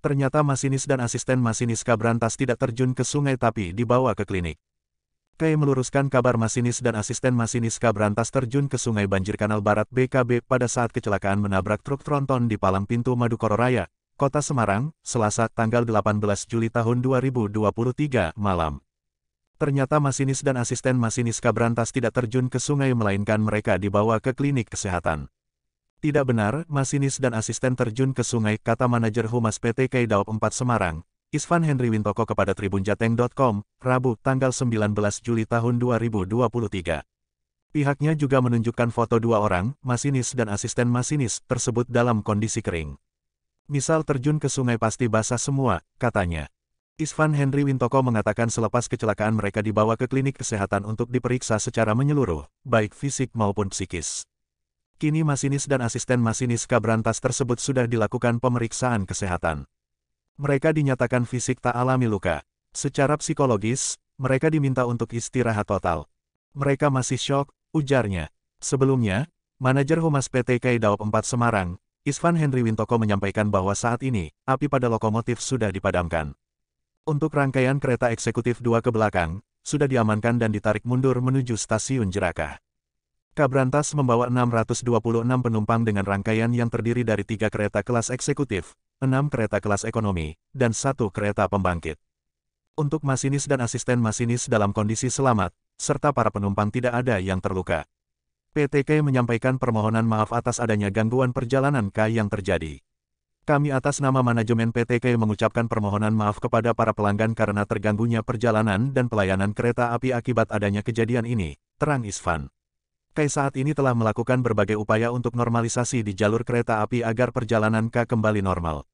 Ternyata masinis dan asisten masinis Kabrantas tidak terjun ke sungai tapi dibawa ke klinik. Kay meluruskan kabar masinis dan asisten masinis Kabrantas terjun ke sungai banjir kanal barat BKB pada saat kecelakaan menabrak truk tronton di palang pintu Madukoro Raya, Kota Semarang, Selasa, tanggal 18 Juli tahun 2023, malam. Ternyata masinis dan asisten masinis Kabrantas tidak terjun ke sungai melainkan mereka dibawa ke klinik kesehatan. Tidak benar, masinis dan asisten terjun ke sungai, kata manajer humas PT Kaidaw 4 Semarang, Isvan Henry Wintoko kepada tribunjateng.com, Rabu, tanggal 19 Juli tahun 2023. Pihaknya juga menunjukkan foto dua orang, masinis dan asisten masinis, tersebut dalam kondisi kering. Misal terjun ke sungai pasti basah semua, katanya. Isvan Henry Wintoko mengatakan selepas kecelakaan mereka dibawa ke klinik kesehatan untuk diperiksa secara menyeluruh, baik fisik maupun psikis. Kini masinis dan asisten masinis Kabrantas tersebut sudah dilakukan pemeriksaan kesehatan. Mereka dinyatakan fisik tak alami luka. Secara psikologis, mereka diminta untuk istirahat total. Mereka masih shock, ujarnya. Sebelumnya, manajer Humas PT KAI Daop 4 Semarang, Isvan Henry Wintoko menyampaikan bahwa saat ini, api pada lokomotif sudah dipadamkan. Untuk rangkaian kereta eksekutif dua ke belakang, sudah diamankan dan ditarik mundur menuju stasiun Jerakah. Kabrantas membawa 626 penumpang dengan rangkaian yang terdiri dari tiga kereta kelas eksekutif, enam kereta kelas ekonomi, dan satu kereta pembangkit. Untuk masinis dan asisten masinis dalam kondisi selamat, serta para penumpang tidak ada yang terluka. PTK menyampaikan permohonan maaf atas adanya gangguan perjalanan K yang terjadi. Kami atas nama manajemen PTK mengucapkan permohonan maaf kepada para pelanggan karena terganggunya perjalanan dan pelayanan kereta api akibat adanya kejadian ini, terang Isvan. Kai saat ini telah melakukan berbagai upaya untuk normalisasi di jalur kereta api agar perjalanan K kembali normal.